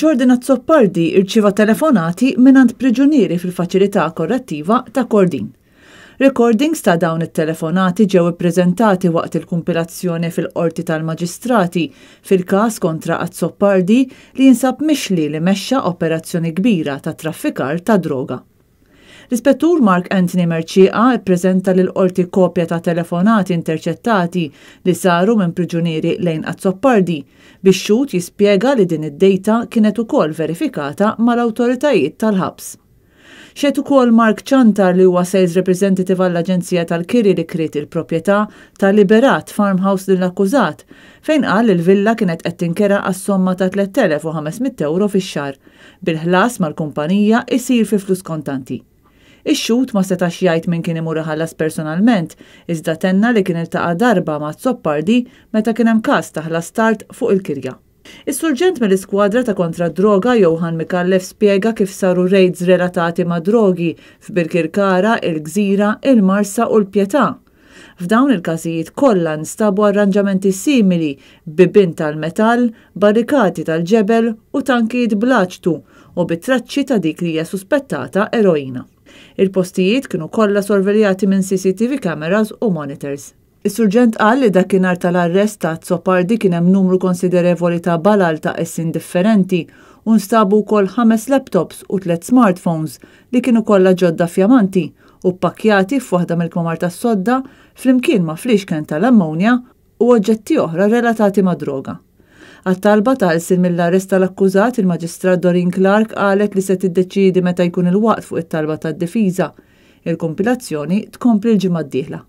Ġordina Zoppardi irċiva telefonati minnant priġunieri fil-faċilità korrettiva ta' Kordin. Recordings ta' dawn it-telefonati ġew ippreżentati waqt il-kumpilazzjoni fil-qorti tal-Maġistrati fil-każ kontra Azzoppardi li jinsab mixli li mexxa operazzjoni kbira ta' traffikar ta' droga. L-ispettur Mark Anthony Merċiqa ppreżenta lil qorti kopja ta' telefonati interċettati li saru minn priġunieri lejn azzoppardi biex xut jispjega li din id-dejta kienet ukoll verifikata mal-awtoritajiet tal-ħabs. Xet ukoll Mark Chantar li huwa sales representative għall-Aġenzija tal-Kiri li kriet il-proprjetà tal-Liberat Farmhouse lill-akkużat fejn qal il-villa kienet qed tinkera għas-somma ta' 3500 euro fix-xar bil-ħlas mal-kumpanija isir fi flus kontanti. Ix-xut ma setax jgħid minn kien imur iħallas personalment, iżda tenna li kien il-taqa' darba ma' zoppardi meta kien hemm każ taħlas start fuq il-kirja. Is-surġent mill-iskwadra ta' kontra droga Johan Mikallef spiega kif saru rejds relatati ma' drogi f'Birkirkara, il-Gżira, il-Marsa u l-Pjetà. F'dawn il-każijiet kollha nstabu arranġamenti simili bibin tal-metall, barrikati tal-ġebel u tankijiet blaċtu u bit-traċċi ta' dik li hija suspettata eroina. Il-postijiet kienu kollha sorveljati minn CCTV cameras u monitors. Is-surġent qal li dakinhar tal-arrest ta' Zopardi kien hemm numru konsiderevoli ta' balal ta' essin differenti u nstabu wkoll ħames laptops u tliet smartphones li kienu kollha ġodda fjamanti u pakkjati f'waħda mill-kmamar tas-sodda flimkien ma' flixken tal-ammonja u oġġetti oħra relatati ma' droga. Għat-talba ta' il-sin mill-arrest tal-akkużat il-Maġistrat Dorin Clark qalet li se tiddeċiedi meta jkun il-waqt fuq it-talba tad-difiża. Il-kompilazzjoni tkompli l-ġimgħa d-dieħla.